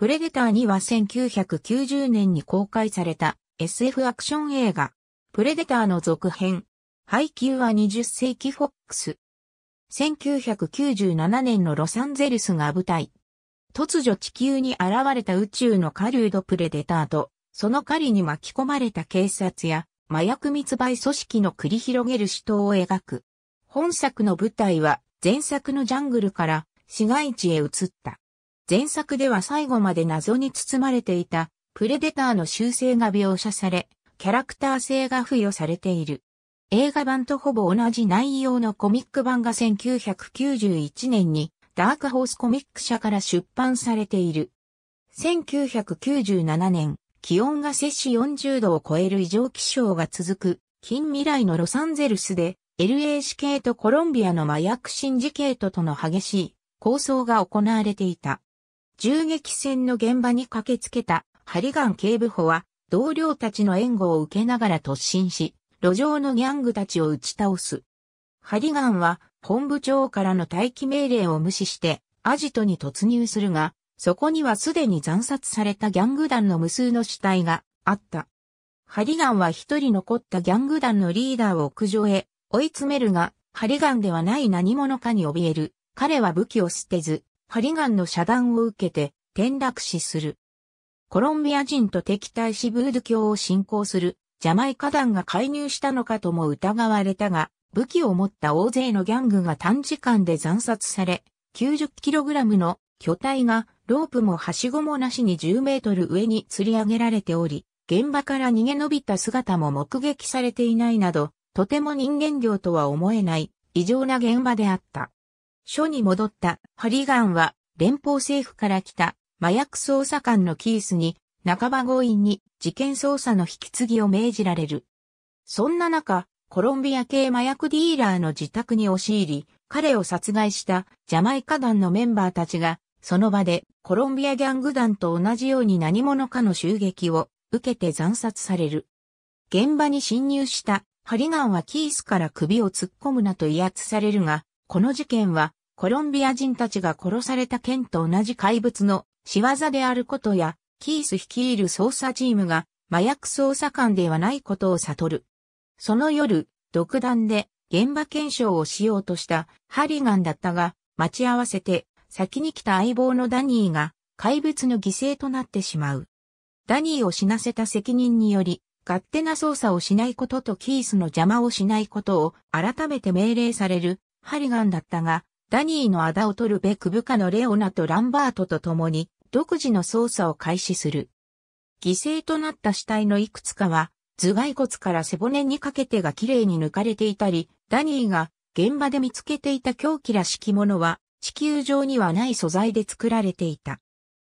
プレデターには1990年に公開された SF アクション映画、プレデターの続編、配給は20世紀フォックス。1997年のロサンゼルスが舞台。突如地球に現れた宇宙の狩人プレデターと、その狩りに巻き込まれた警察や麻薬密売組織の繰り広げる死闘を描く。本作の舞台は前作のジャングルから市街地へ移った。前作では最後まで謎に包まれていたプレデターの習性が描写され、キャラクター性が付与されている。映画版とほぼ同じ内容のコミック版が1991年にダークホースコミック社から出版されている。1997年、気温が摂氏40度を超える異常気象が続く、近未来のロサンゼルスで、l a 死 k とコロンビアの麻薬シンジケートとの激しい抗争が行われていた。銃撃戦の現場に駆けつけたハリガン警部補は同僚たちの援護を受けながら突進し、路上のギャングたちを打ち倒す。ハリガンは本部長からの待機命令を無視してアジトに突入するが、そこにはすでに惨殺されたギャング団の無数の死体があった。ハリガンは一人残ったギャング団のリーダーを屋上へ追い詰めるが、ハリガンではない何者かに怯える。彼は武器を捨てず、ハリガンの遮断を受けて転落死する。コロンビア人と敵対しブード教を信仰するジャマイカ団が介入したのかとも疑われたが、武器を持った大勢のギャングが短時間で惨殺され、90kg の巨体がロープもはしごもなしに10メートル上に吊り上げられており、現場から逃げ延びた姿も目撃されていないなど、とても人間量とは思えない異常な現場であった。署に戻ったハリガンは連邦政府から来た麻薬捜査官のキースに半ば強引に事件捜査の引き継ぎを命じられる。そんな中、コロンビア系麻薬ディーラーの自宅に押し入り、彼を殺害したジャマイカ団のメンバーたちが、その場でコロンビアギャング団と同じように何者かの襲撃を受けて惨殺される。現場に侵入したハリガンはキースから首を突っ込むなと威圧されるが、この事件はコロンビア人たちが殺された件と同じ怪物の仕業であることや、キース率いる捜査チームが麻薬捜査官ではないことを悟る。その夜、独断で現場検証をしようとしたハリガンだったが、待ち合わせて先に来た相棒のダニーが怪物の犠牲となってしまう。ダニーを死なせた責任により、勝手な操作をしないこととキースの邪魔をしないことを改めて命令されるハリガンだったが、ダニーの仇を取るべく部下のレオナとランバートと共に独自の捜査を開始する。犠牲となった死体のいくつかは頭蓋骨から背骨にかけてが綺麗に抜かれていたり、ダニーが現場で見つけていた凶器らしきものは地球上にはない素材で作られていた。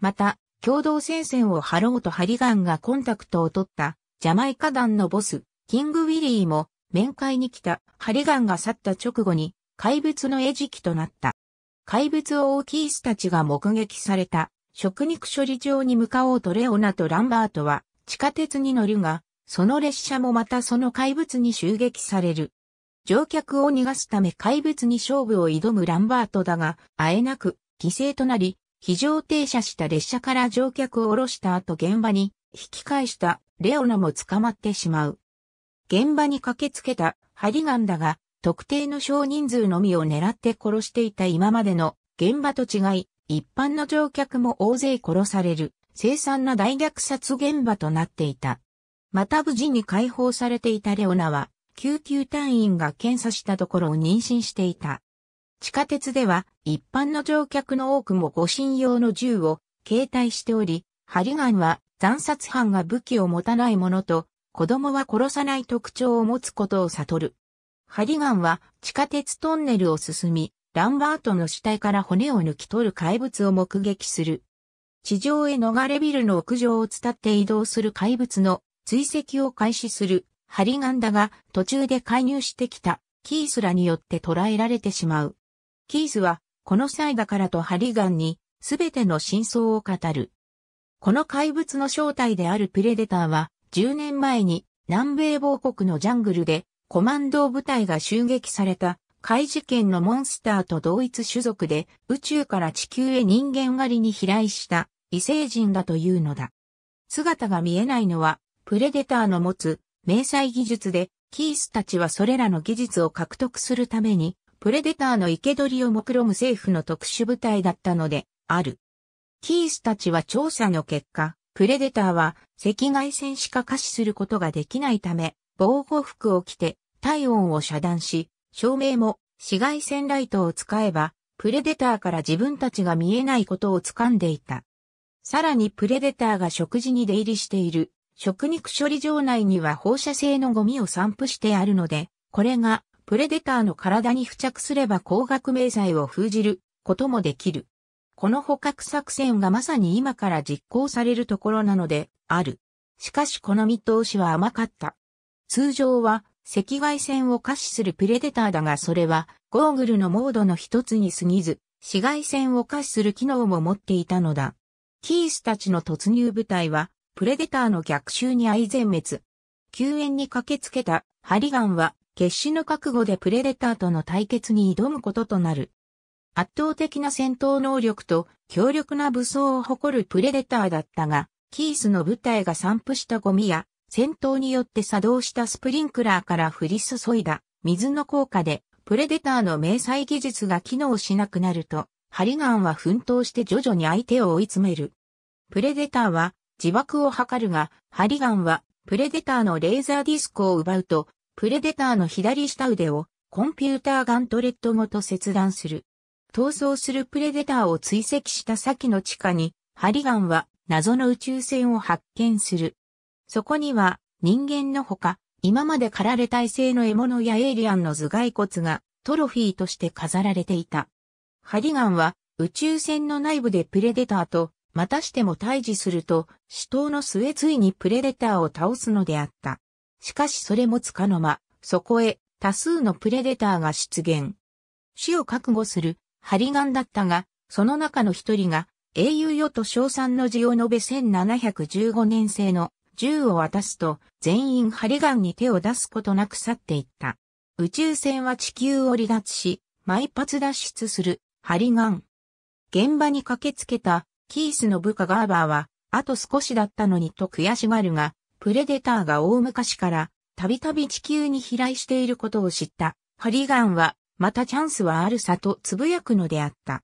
また、共同戦線を張ろうとハリガンがコンタクトを取ったジャマイカ団のボス、キング・ウィリーも面会に来たハリガンが去った直後に怪物の餌食となった。怪物を大きい人たちが目撃された食肉処理場に向かおうとレオナとランバートは地下鉄に乗るが、その列車もまたその怪物に襲撃される。乗客を逃がすため怪物に勝負を挑むランバートだが、あえなく犠牲となり、非常停車した列車から乗客を降ろした後現場に引き返したレオナも捕まってしまう。現場に駆けつけたハリガンだが、特定の少人数のみを狙って殺していた今までの現場と違い、一般の乗客も大勢殺される、凄惨な大虐殺現場となっていた。また無事に解放されていたレオナは、救急隊員が検査したところを妊娠していた。地下鉄では、一般の乗客の多くも護身用の銃を携帯しており、ハリガンは残殺犯が武器を持たないものと、子供は殺さない特徴を持つことを悟る。ハリガンは地下鉄トンネルを進み、ランバートの死体から骨を抜き取る怪物を目撃する。地上へ逃れビルの屋上を伝って移動する怪物の追跡を開始するハリガンだが途中で介入してきたキースらによって捕らえられてしまう。キースはこの際だからとハリガンにすべての真相を語る。この怪物の正体であるプレデターは10年前に南米某国のジャングルでコマンド部隊が襲撃された怪事件のモンスターと同一種族で宇宙から地球へ人間狩りに飛来した異星人だというのだ。姿が見えないのはプレデターの持つ迷彩技術でキースたちはそれらの技術を獲得するためにプレデターの生け捕りを目論む政府の特殊部隊だったのである。キースたちは調査の結果、プレデターは赤外線しか可視することができないため、防護服を着て体温を遮断し、照明も紫外線ライトを使えば、プレデターから自分たちが見えないことを掴んでいた。さらにプレデターが食事に出入りしている食肉処理場内には放射性のゴミを散布してあるので、これがプレデターの体に付着すれば光学迷彩を封じることもできる。この捕獲作戦がまさに今から実行されるところなので、ある。しかしこの見通しは甘かった。通常は赤外線を可視するプレデターだがそれはゴーグルのモードの一つに過ぎず、紫外線を可視する機能も持っていたのだ。キースたちの突入部隊は、プレデターの逆襲に相全滅。救援に駆けつけたハリガンは、決死の覚悟でプレデターとの対決に挑むこととなる。圧倒的な戦闘能力と強力な武装を誇るプレデターだったが、キースの部隊が散布したゴミや戦闘によって作動したスプリンクラーから降り注いだ水の効果でプレデターの迷彩技術が機能しなくなると、ハリガンは奮闘して徐々に相手を追い詰める。プレデターは自爆を図るが、ハリガンはプレデターのレーザーディスクを奪うと、プレデターの左下腕をコンピューターガントレットごと切断する。逃走するプレデターを追跡した先の地下に、ハリガンは謎の宇宙船を発見する。そこには人間のほか、今まで狩られた異性の獲物やエイリアンの頭蓋骨がトロフィーとして飾られていた。ハリガンは宇宙船の内部でプレデターとまたしても退治すると死闘の末ついにプレデターを倒すのであった。しかしそれもつかの間、そこへ多数のプレデターが出現。死を覚悟するハリガンだったが、その中の一人が英雄よと称賛の字を述べ1715年製の銃を渡すと、全員ハリガンに手を出すことなく去っていった。宇宙船は地球を離脱し、毎発脱出する、ハリガン。現場に駆けつけた、キースの部下ガーバーは、あと少しだったのにと悔しがるが、プレデターが大昔から、たびたび地球に飛来していることを知った、ハリガンは、またチャンスはあるさとつぶやくのであった。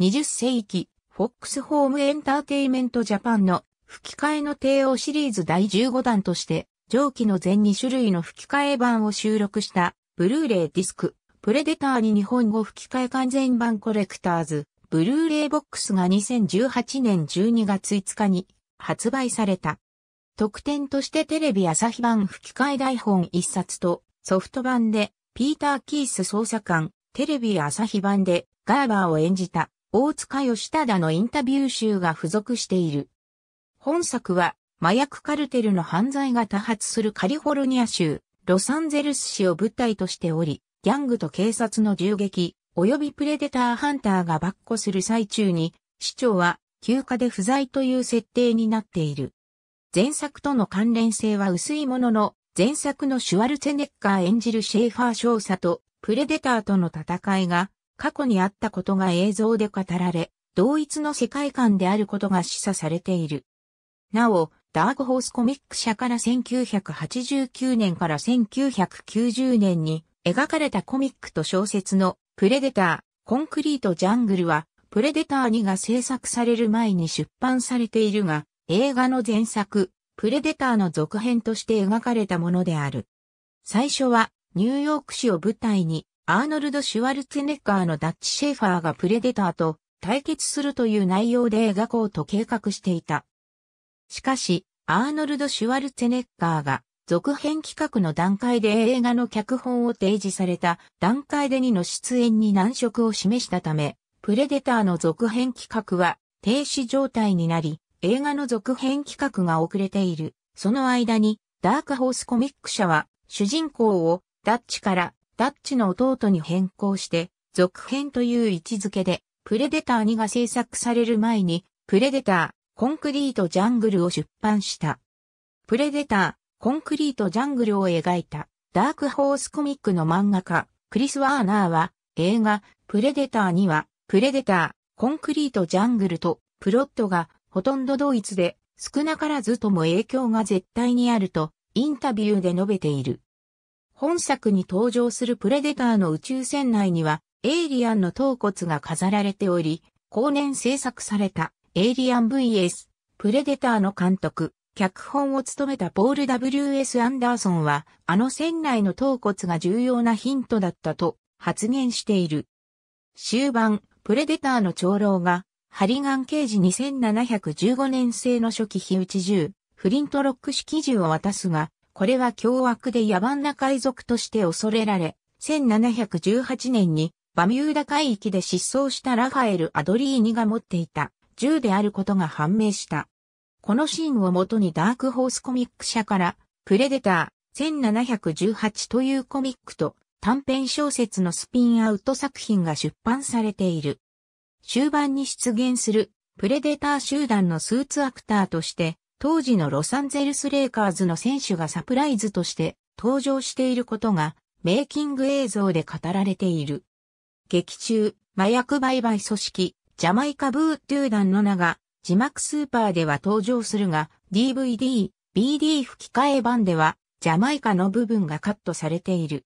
20世紀、フォックスホームエンターテイメントジャパンの吹き替えの帝王シリーズ第15弾として、上記の全2種類の吹き替え版を収録した、ブルーレイディスク、プレデターに日本語吹き替え完全版コレクターズ、ブルーレイボックスが2018年12月5日に発売された。特典としてテレビ朝日版吹き替え台本1冊とソフト版でピーター・キース捜査官、テレビ朝日版でガーバーを演じた大塚義忠のインタビュー集が付属している。本作は、麻薬カルテルの犯罪が多発するカリフォルニア州、ロサンゼルス市を舞台としており、ギャングと警察の銃撃、及びプレデターハンターが跋扈する最中に、市長は休暇で不在という設定になっている。前作との関連性は薄いものの、前作のシュワルツェネッカー演じるシェーファー少佐とプレデターとの戦いが過去にあったことが映像で語られ、同一の世界観であることが示唆されている。なお、ダークホースコミック社から1989年から1990年に描かれたコミックと小説のプレデター、コンクリートジャングルはプレデター2が制作される前に出版されているが映画の前作、プレデターの続編として描かれたものである。最初はニューヨーク市を舞台にアーノルド・シュワルツェネッガーのダッチ・シェーファーがプレデターと対決するという内容で描こうと計画していた。しかし、アーノルド・シュワルツェネッガーが続編企画の段階で映画の脚本を提示された段階で2の出演に難色を示したため、プレデターの続編企画は停止状態になり、映画の続編企画が遅れている。その間に、ダークホースコミック社は、主人公をダッチからダッチの弟に変更して、続編という位置づけで、プレデター2が制作される前に、プレデター、コンクリートジャングルを出版した。プレデター、コンクリートジャングルを描いたダークホースコミックの漫画家、クリス・ワーナーは映画、プレデターには、プレデター、コンクリートジャングルとプロットがほとんど同一で少なからずとも影響が絶対にあるとインタビューで述べている。本作に登場するプレデターの宇宙船内にはエイリアンの頭骨が飾られており、後年制作されたエイリアン VS プレデターの監督、脚本を務めたポール W.S. アンダーソンは、あの船内の頭骨が重要なヒントだったと発言している。終盤、プレデターの長老が、ハリガン刑事2715年製の初期火打ち銃、フリントロック式銃を渡すが、これは凶悪で野蛮な海賊として恐れられ、1718年にバミューダ海域で失踪したラファエル・アドリーニが持っていた銃であることが判明した。このシーンをもとにダークホースコミック社から、プレデター1718というコミックと短編小説のスピンアウト作品が出版されている。終盤に出現するプレデター集団のスーツアクターとして、当時のロサンゼルスレイカーズの選手がサプライズとして登場していることが、メイキング映像で語られている。劇中、麻薬売買組織、ジャマイカブートゥーダンの名が字幕スーパーでは登場するが DVD、BD 吹き替え版ではジャマイカの部分がカットされている。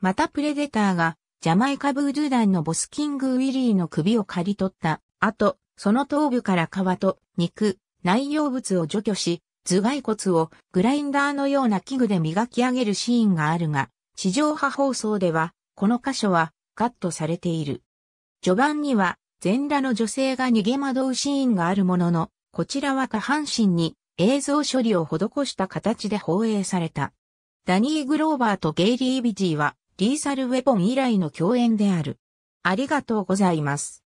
またプレデターがジャマイカブードゥーダンのボスキングウィリーの首を刈り取った後、その頭部から皮と肉、内容物を除去し、頭蓋骨をグラインダーのような器具で磨き上げるシーンがあるが、地上波放送では、この箇所はカットされている。序盤には、全裸の女性が逃げ惑うシーンがあるものの、こちらは下半身に映像処理を施した形で放映された。ダニー・グローバーとゲイリー・ビジーはリーサル・ウェポン以来の共演である。ありがとうございます。